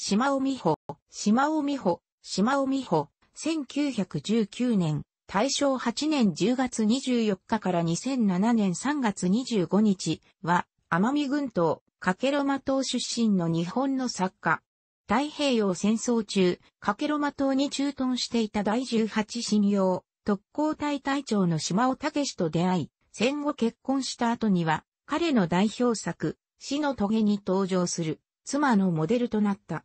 島尾美穂、島尾美穂、島尾美穂、1919年、大正8年10月24日から2007年3月25日は、奄美群島、かけろま島出身の日本の作家。太平洋戦争中、かけろま島に駐屯していた第18信用、特攻隊隊長の島尾武と出会い、戦後結婚した後には、彼の代表作、死の棘に登場する、妻のモデルとなった。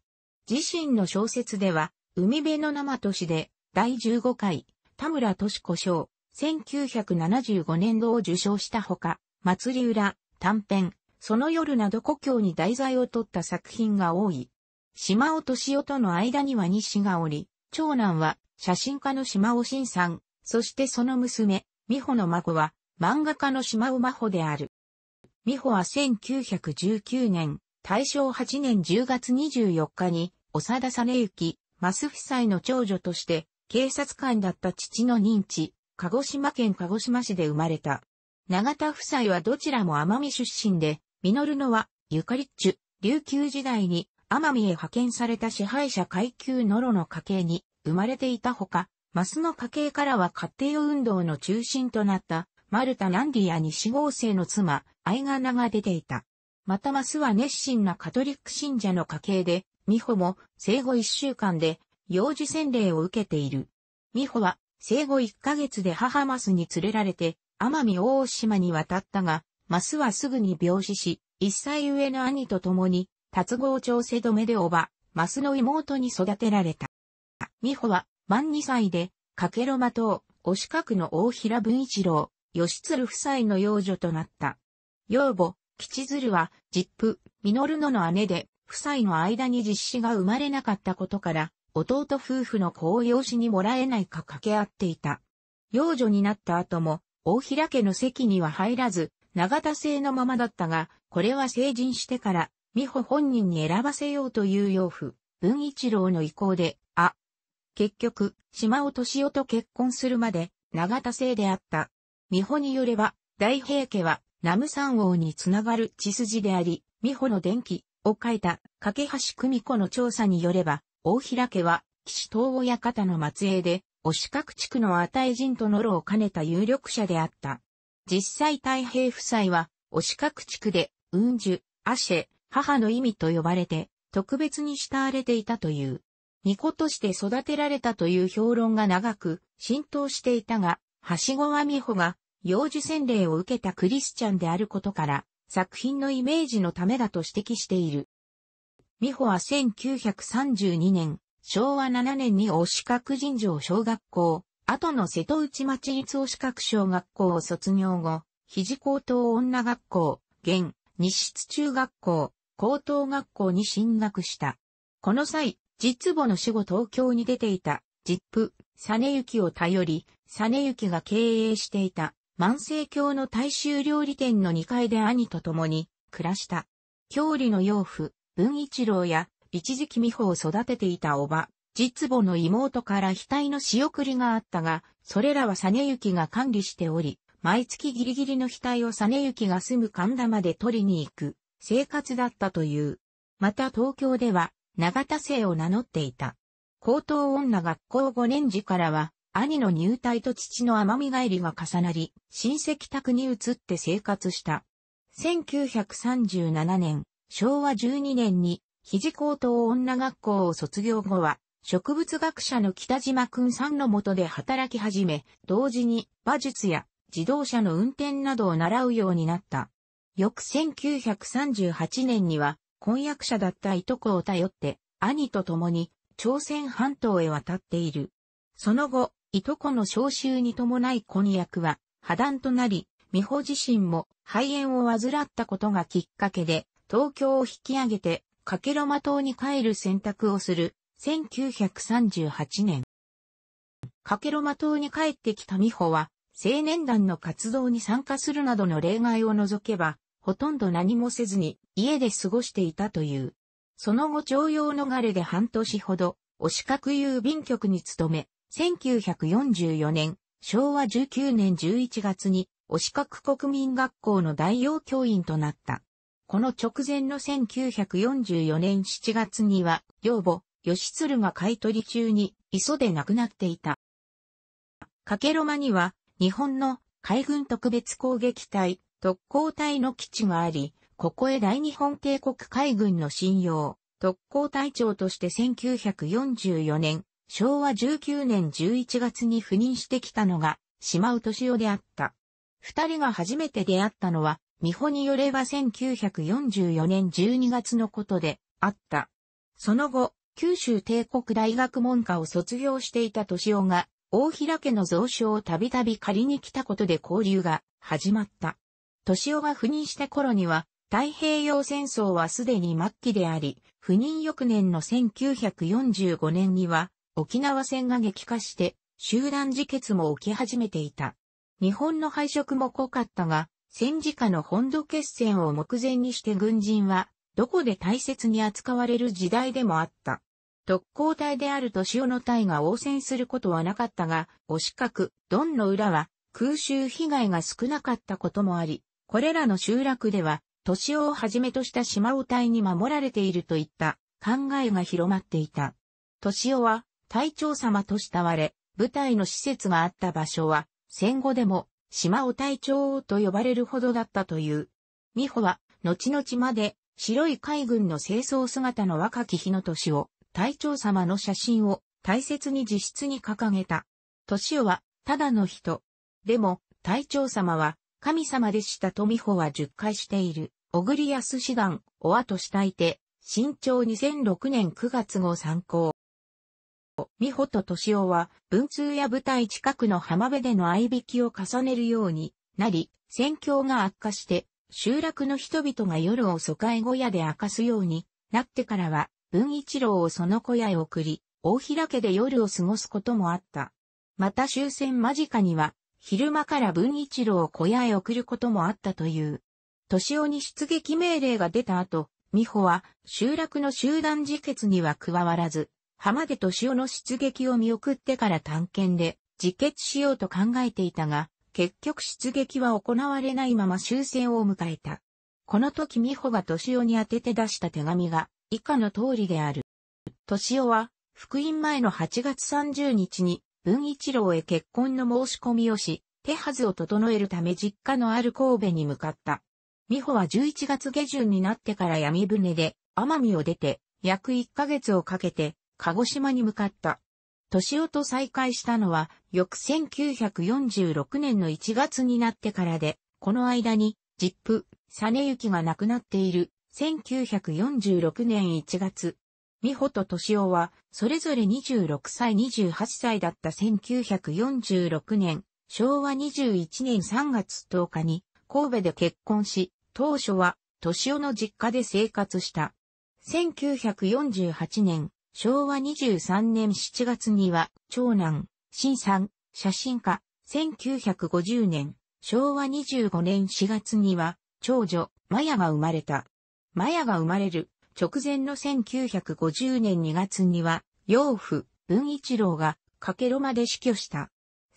自身の小説では、海辺の生都市で、第15回、田村俊子賞、1975年度を受賞したほか、祭り裏、短編、その夜など故郷に題材を取った作品が多い。島尾敏夫との間には西がおり、長男は写真家の島尾新さん、そしてその娘、美穂の孫は漫画家の島尾真穂である。美穂は1919年、大正8年10月24日に、長田実之、増夫妻の長女として、警察官だった父の認知、鹿児島県鹿児島市で生まれた。長田夫妻はどちらも奄美出身で、実のは、ゆかりっちゅ、琉球時代に、奄美へ派遣された支配者階級ノロの家系に生まれていたほか、マスの家系からは家庭運動の中心となった、マルタ・ナンディア西合成の妻、アイガナが出ていた。またマスは熱心なカトリック信者の家系で、ミホも生後1週間で幼児洗礼を受けている。ミホは生後1ヶ月で母マスに連れられて奄美大島に渡ったが、マスはすぐに病死し、1歳上の兄と共に、達合調整止めでおば、マスの妹に育てられた。ミホは満2歳で、かけろまと、お四角の大平文一郎、吉鶴夫妻の養女となった。養母、吉鶴は、ジップ、ミノルノの姉で、夫妻の間に実子が生まれなかったことから、弟夫婦の子を養子にもらえないか掛け合っていた。養女になった後も、大平家の席には入らず、長田製のままだったが、これは成人してから、美穂本人に選ばせようという養父、文一郎の意向で、あ、結局、島尾敏夫と結婚するまで、長田製であった。美穂によれば、大平家は、ナム山王につながる血筋であり、美穂の伝記を書いた、架橋久美子の調査によれば、大平家は、岸東親方の末裔で、四角地区の値人とノロを兼ねた有力者であった。実際太平夫妻は、四角地区で、うんじゅ、アシェ、母の意味と呼ばれて、特別に慕われていたという。巫女として育てられたという評論が長く浸透していたが、はしごは美穂が幼児洗礼を受けたクリスチャンであることから、作品のイメージのためだと指摘している。美穂は1932年、昭和7年に大四角神城小学校、後の瀬戸内町立大四角小学校を卒業後、肘高等女学校、現、西室中学校、高等学校に進学した。この際、実母の死後東京に出ていた、ジップ、実父、ユ行を頼り、ユ行が経営していた、万世教の大衆料理店の2階で兄と共に暮らした。郷里の養父、文一郎や一時期美穂を育てていたおば、実母の妹から額の仕送りがあったが、それらは実行が管理しており、毎月ギリギリの額を実行が住む神田まで取りに行く生活だったという。また東京では、長田生を名乗っていた。高等女学校5年時からは、兄の入隊と父の甘み帰りが重なり、親戚宅に移って生活した。1937年、昭和12年に、肘高等女学校を卒業後は、植物学者の北島くんさんのもとで働き始め、同時に馬術や自動車の運転などを習うようになった。翌1938年には、婚約者だったいとこを頼って、兄と共に朝鮮半島へ渡っている。その後、いとこの召集に伴い婚約は破談となり、美穂自身も肺炎を患ったことがきっかけで、東京を引き上げて、かけろま島に帰る選択をする、1938年。かけろま島に帰ってきた美穂は、青年団の活動に参加するなどの例外を除けば、ほとんど何もせずに家で過ごしていたという。その後徴用逃れで半年ほど、お四角郵便局に勤め、1944年、昭和19年11月に、お四角国民学校の代用教員となった。この直前の1944年7月には、養母、吉鶴が買取中に、磯で亡くなっていた。かけろまには、日本の海軍特別攻撃隊、特攻隊の基地があり、ここへ大日本帝国海軍の信用、特攻隊長として1944年昭和19年11月に赴任してきたのが、島尾敏夫であった。二人が初めて出会ったのは、美穂によれば1944年12月のことであった。その後、九州帝国大学文科を卒業していた敏夫が、大平家の蔵書をたびたび借りに来たことで交流が始まった。敏夫が赴任した頃には、太平洋戦争はすでに末期であり、赴任翌年の1945年には、沖縄戦が激化して、集団自決も起き始めていた。日本の敗色も濃かったが、戦時下の本土決戦を目前にして軍人は、どこで大切に扱われる時代でもあった。特攻隊である年尾の隊が応戦することはなかったが、お四角、ドンの裏は空襲被害が少なかったこともあり、これらの集落では、都市をはじめとした島尾隊に守られているといった考えが広まっていた。都市は隊長様と慕われ、部隊の施設があった場所は、戦後でも、島尾隊長と呼ばれるほどだったという。美穂は、後々まで、白い海軍の清掃姿の若き日の年を、隊長様の写真を大切に自室に掲げた。年をは、ただの人。でも、隊長様は、神様でしたと美穂は10回している、小栗安志願、お後したいて、新潮2006年9月号参考。美穂と敏夫は、文通や舞台近くの浜辺での相引きを重ねるようになり、戦況が悪化して、集落の人々が夜を疎開小屋で明かすようになってからは、文一郎をその小屋へ送り、大平家で夜を過ごすこともあった。また終戦間近には、昼間から文一郎を小屋へ送ることもあったという。年尾に出撃命令が出た後、美穂は集落の集団自決には加わらず、浜で敏夫の出撃を見送ってから探検で自決しようと考えていたが、結局出撃は行われないまま終戦を迎えた。この時美穂が敏夫に宛てて出した手紙が以下の通りである。敏夫は福音前の8月30日に文一郎へ結婚の申し込みをし、手はずを整えるため実家のある神戸に向かった。美穂は11月下旬になってから闇船で奄美を出て約1ヶ月をかけて鹿児島に向かった。敏夫と再会したのは、翌1946年の1月になってからで、この間に、ジップ、サネユキが亡くなっている、1946年1月。美穂と敏夫は、それぞれ26歳28歳だった1946年、昭和21年3月10日に、神戸で結婚し、当初は、敏夫の実家で生活した。1948年、昭和23年7月には、長男、新さん、写真家、1950年、昭和25年4月には、長女、マヤが生まれた。マヤが生まれる直前の1950年2月には、養父、文一郎が、かけろまで死去した。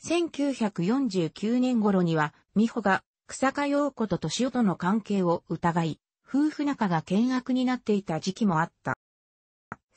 1949年頃には、美穂が、草加陽子と年夫との関係を疑い、夫婦仲が険悪になっていた時期もあった。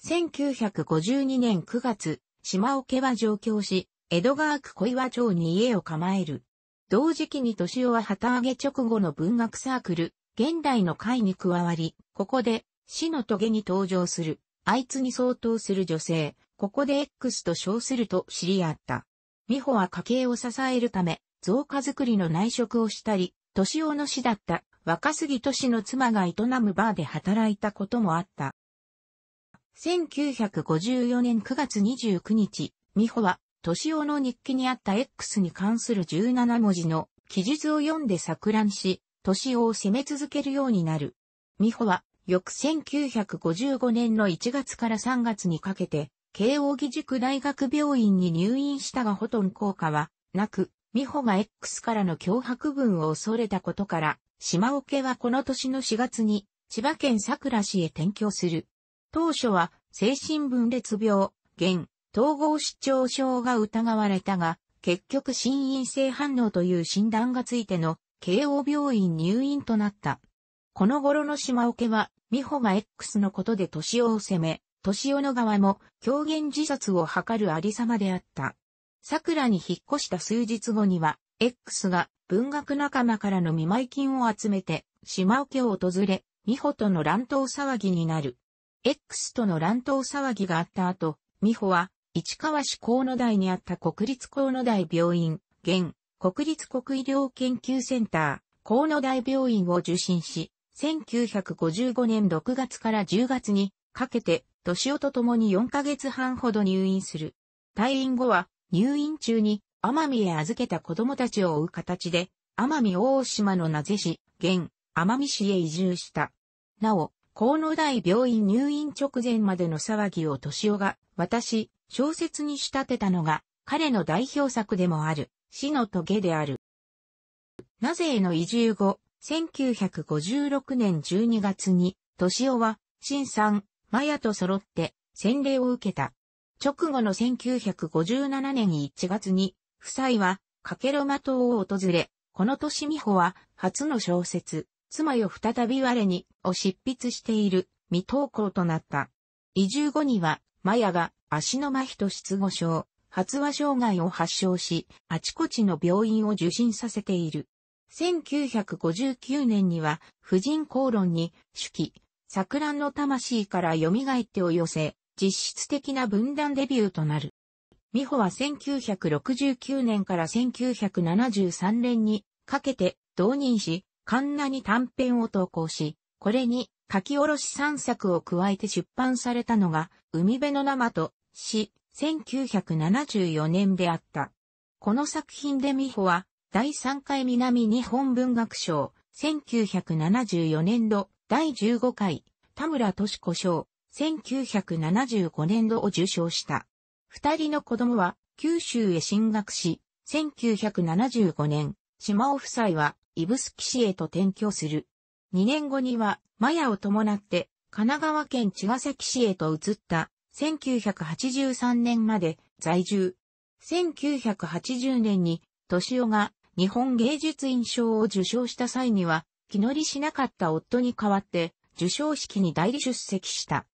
1952年9月、島桶は上京し、江戸川区小岩町に家を構える。同時期に敏夫は旗揚げ直後の文学サークル、現代の会に加わり、ここで、死の棘に登場する、あいつに相当する女性、ここで X と称すると知り合った。美穂は家計を支えるため、造花作りの内職をしたり、敏夫の死だった若杉敏の妻が営むバーで働いたこともあった。1954年9月29日、美穂は、敏夫の日記にあった X に関する17文字の記述を読んで錯乱し、敏夫を責め続けるようになる。美穂は、翌1955年の1月から3月にかけて、慶応義塾大学病院に入院したがほとんど効果はなく、美穂が X からの脅迫文を恐れたことから、島桶はこの年の4月に千葉県桜市へ転居する。当初は精神分裂病、現、統合失調症が疑われたが、結局心因性反応という診断がついての慶応病院入院となった。この頃の島桶は、美穂が X のことで年を責め、年尾の側も狂言自殺を図るありさまであった。桜に引っ越した数日後には、X が文学仲間からの見舞金を集めて、島桶を訪れ、美穂との乱闘騒ぎになる。X との乱闘騒ぎがあった後、美穂は、市川市河野台にあった国立河野台病院、現、国立国医療研究センター、河野台病院を受診し、1955年6月から10月にかけて、年をとともに4ヶ月半ほど入院する。退院後は、入院中に、奄美へ預けた子供たちを追う形で、奄美大島の名瀬市、現、奄美市へ移住した。なお、河野大病院入院直前までの騒ぎを敏夫が、私、小説に仕立てたのが、彼の代表作でもある、死の棘である。なぜへの移住後、1956年12月に、敏夫は、新さん、マヤと揃って、洗礼を受けた。直後の1957年1月に、夫妻は、かけろま島を訪れ、この年美穂は、初の小説、妻よ再び我に、を執筆している、未投稿となった。移住後には、マヤが足の麻痺と失語症、発話障害を発症し、あちこちの病院を受診させている。1959年には、婦人公論に、手記、桜の魂から蘇ってを寄せ、実質的な分断デビューとなる。美穂は1969年から1973年にかけて、同任し、カンナに短編を投稿し、これに書き下ろし3作を加えて出版されたのが、海辺の生と、詩、1974年であった。この作品で美穂は、第3回南日本文学賞、1974年度、第15回、田村敏子賞、1975年度を受賞した。二人の子供は、九州へ進学し、1975年、島尾夫妻は、指宿市へと転居する。2年後には、マヤを伴って、神奈川県茅ヶ崎市へと移った、1983年まで在住。1980年に、敏夫が日本芸術院賞を受賞した際には、気乗りしなかった夫に代わって、受賞式に代理出席した。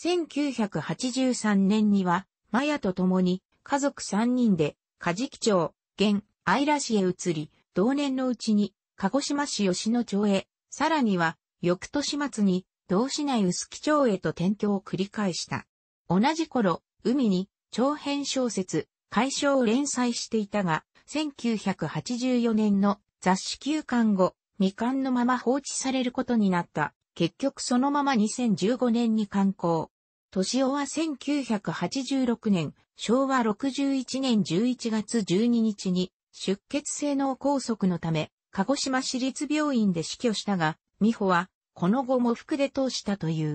1983年には、マヤと共に家族3人で、カジキ町、現、アイラ市へ移り、同年のうちに鹿児島市吉野町へ、さらには、翌年末に、同市内薄木町へと転居を繰り返した。同じ頃、海に、長編小説、解消を連載していたが、1984年の雑誌休刊後、未刊のまま放置されることになった。結局そのまま2015年に刊行。年尾は1986年、昭和61年11月12日に出血性脳梗塞のため鹿児島市立病院で死去したが、美穂は、この後も服で通したという。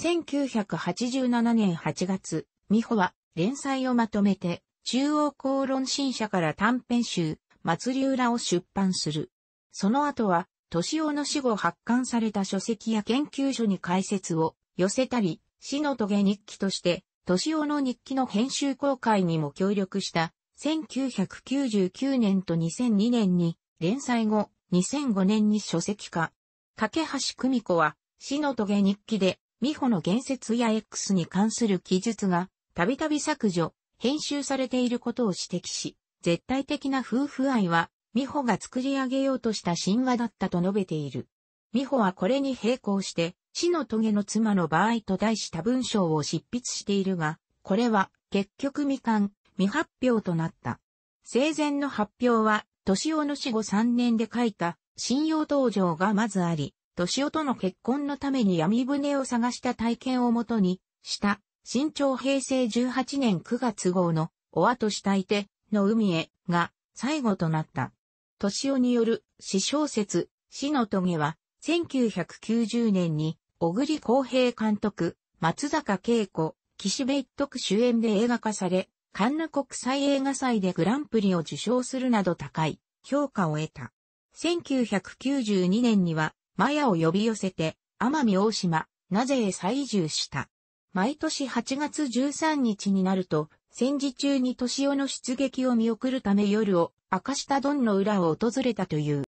1987年8月、美穂は連載をまとめて、中央公論新社から短編集、祭り裏を出版する。その後は、年尾の死後発刊された書籍や研究所に解説を寄せたり、死の棘日記として、年尾の日記の編集公開にも協力した1999年と2002年に連載後、2005年に書籍化。架橋久美子は、死の棘日記で、美穂の言説や X に関する記述が、たびたび削除、編集されていることを指摘し、絶対的な夫婦愛は、美穂が作り上げようとした神話だったと述べている。美穂はこれに並行して、死の棘の妻の場合と題した文章を執筆しているが、これは結局未完、未発表となった。生前の発表は、年尾の死後3年で書いた、信用登場がまずあり、年尾との結婚のために闇船を探した体験をもとに、した、新潮平成18年9月号の、おあしたいて、の海へ、が、最後となった。年尾による、死小説、死の棘は、1990年に、小栗公平監督、松坂慶子、岸部一徳主演で映画化され、カンヌ国際映画祭でグランプリを受賞するなど高い評価を得た。1992年には、マヤを呼び寄せて、奄美大島、なぜへ再移住した。毎年8月13日になると、戦時中に年尾の出撃を見送るため夜を明かしたドンの裏を訪れたという。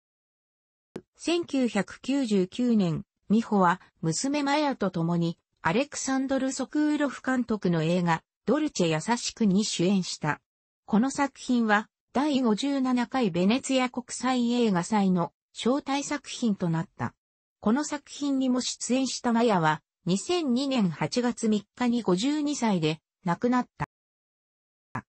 1999年、美穂は娘マヤと共にアレクサンドル・ソクーロフ監督の映画、ドルチェ優しくに主演した。この作品は、第57回ベネツィア国際映画祭の招待作品となった。この作品にも出演したマヤは、2002年8月3日に52歳で亡くなった。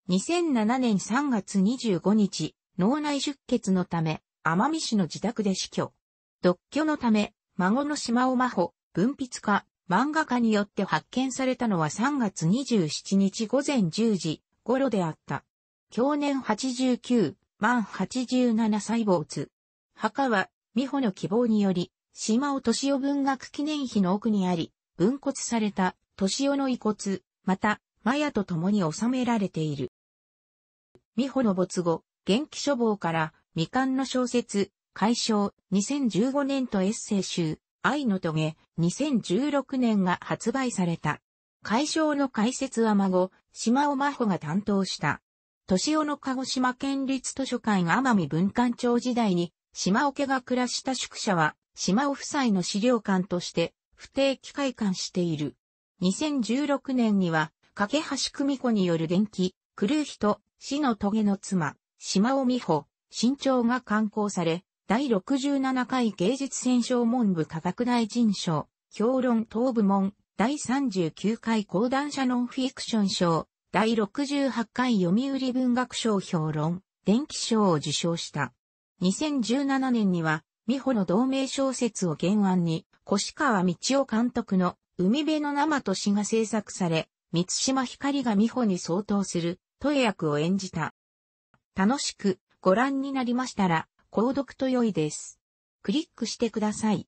2007年3月25日、脳内出血のため、奄美市の自宅で死去。独居のため、孫の島尾真帆、文筆家、漫画家によって発見されたのは3月27日午前10時頃であった。去年89万87歳没。墓は、美穂の希望により、島尾敏夫文学記念碑の奥にあり、分骨された敏夫の遺骨、また、マヤと共に収められている。美穂の没後、元気書房から、未完の小説、解消、2015年とエッセイ集、愛のトゲ、2016年が発売された。会場の解説は孫、島尾真帆が担当した。年尾の鹿児島県立図書館奄美文館町時代に、島尾家が暮らした宿舎は、島尾夫妻の資料館として、不定期開館している。2016年には、架橋久美子による伝気、狂う人、死の棘の妻、島尾美穂、新潮が刊行され、第67回芸術選奨文部科学大臣賞、評論等部門、第39回講談社ノンフィクション賞、第68回読売文学賞評論、電気賞を受賞した。2017年には、美穂の同名小説を原案に、越川道夫監督の海辺の生と詩が制作され、三島ひかりが美穂に相当する、トエ役を演じた。楽しくご覧になりましたら、購読と良いです。クリックしてください。